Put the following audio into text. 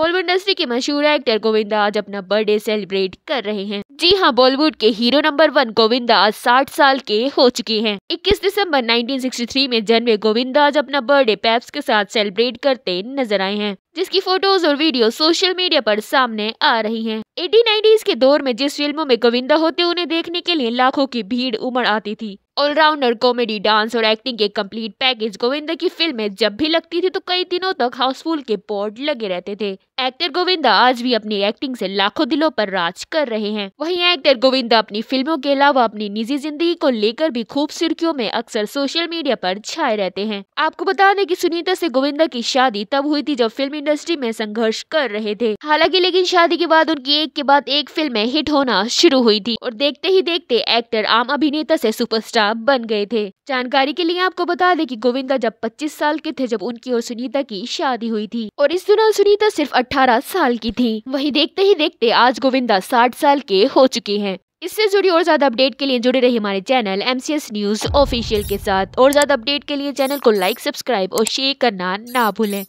Bollywood industry के मशहूर actor Govinda आज अपना बर्थडे सेलिब्रेट कर रहे हैं जी हाँ बॉलीवुड के हीरो नंबर वन गोविंदा आज साठ साल के हो चुके हैं 21 दिसंबर 1963 में जन्मे गोविंदा आज अपना बर्थडे पैप्स के साथ सेलिब्रेट करते नजर आए हैं जिसकी फोटोज और वीडियो सोशल मीडिया पर सामने आ रही हैं। एटी नाइन्टीज के दौर में जिस फिल्मों में गोविंदा होते उन्हें देखने के लिए लाखों की भीड़ उमड़ आती थी ऑलराउंडर कॉमेडी डांस और एक्टिंग के कंप्लीट पैकेज गोविंदा की फिल्में जब भी लगती थी तो कई दिनों तक हाउसफुल के बोर्ड लगे रहते थे एक्टर गोविंदा आज भी अपनी एक्टिंग से लाखों दिलों पर राज कर रहे हैं वह वहीं एक्टर गोविंदा अपनी फिल्मों के अलावा अपनी निजी जिंदगी को लेकर भी खूब सुर्खियों में अक्सर सोशल मीडिया पर छाए रहते हैं आपको बता दें कि सुनीता से गोविंदा की शादी तब हुई थी जब फिल्म इंडस्ट्री में संघर्ष कर रहे थे हालांकि लेकिन शादी के बाद उनकी एक के बाद एक में हिट होना शुरू हुई थी और देखते ही देखते एक्टर आम अभिनेता से सुपरस्टार बन गए थे जानकारी के लिए आपको बता दें कि गोविंदा जब 25 साल के थे जब उनकी और सुनीता की शादी हुई थी और इस दौरान सुनीता सिर्फ 18 साल की थी वही देखते ही देखते आज गोविंदा 60 साल के हो हो चुकी हैं इससे जुड़ी और ज्यादा अपडेट के लिए जुड़े रही हमारे चैनल एम न्यूज ऑफिशियल के साथ और ज्यादा अपडेट के लिए चैनल को लाइक सब्सक्राइब और शेयर करना ना भूलें